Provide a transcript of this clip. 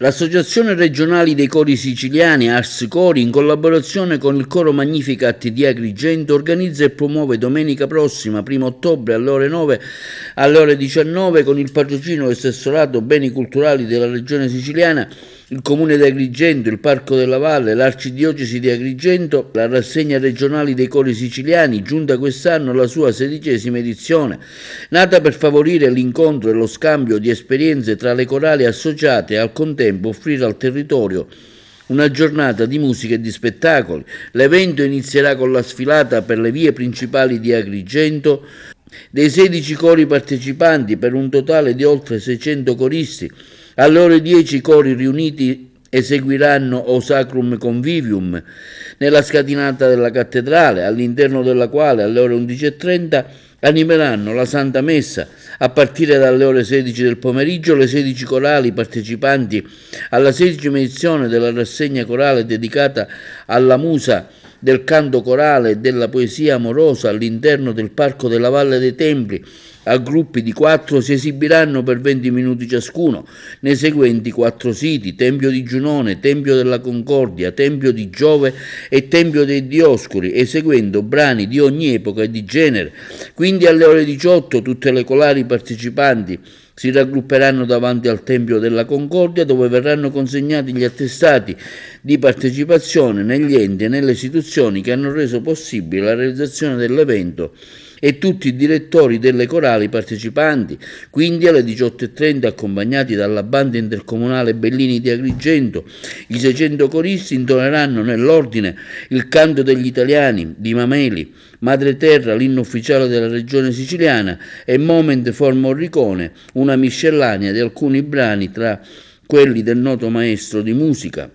L'Associazione Regionale dei Cori Siciliani, Ars Cori, in collaborazione con il Coro Magnificat di Agrigento, organizza e promuove domenica prossima, 1 ottobre, alle ore 9 alle ore 19, con il patrocino e assessorato Beni Culturali della Regione Siciliana, il comune di Agrigento, il Parco della Valle, l'arcidiocesi di Agrigento, la rassegna regionale dei cori siciliani, giunta quest'anno alla sua sedicesima edizione, nata per favorire l'incontro e lo scambio di esperienze tra le corali associate e al contempo offrire al territorio una giornata di musica e di spettacoli. L'evento inizierà con la sfilata per le vie principali di Agrigento dei 16 cori partecipanti per un totale di oltre 600 coristi allora i dieci cori riuniti eseguiranno O Sacrum Convivium nella scatinata della cattedrale, all'interno della quale alle ore 11.30 animeranno la Santa Messa. A partire dalle ore 16 del pomeriggio le 16 corali partecipanti alla 16 edizione della rassegna corale dedicata alla musa del canto corale e della poesia amorosa all'interno del Parco della Valle dei Templi a gruppi di quattro si esibiranno per 20 minuti ciascuno nei seguenti quattro siti: Tempio di Giunone, Tempio della Concordia, Tempio di Giove e Tempio dei Dioscuri, eseguendo brani di ogni epoca e di genere. Quindi alle ore 18 tutte le colari partecipanti si raggrupperanno davanti al Tempio della Concordia dove verranno consegnati gli attestati di partecipazione negli enti e nelle istituzioni che hanno reso possibile la realizzazione dell'evento e tutti i direttori delle corali partecipanti, quindi alle 18.30 accompagnati dalla banda intercomunale Bellini di Agrigento. I 600 coristi intoneranno nell'ordine il canto degli italiani di Mameli, Madre Terra, l'inno ufficiale della regione siciliana e Moment for Morricone, una miscellanea di alcuni brani tra quelli del noto maestro di musica.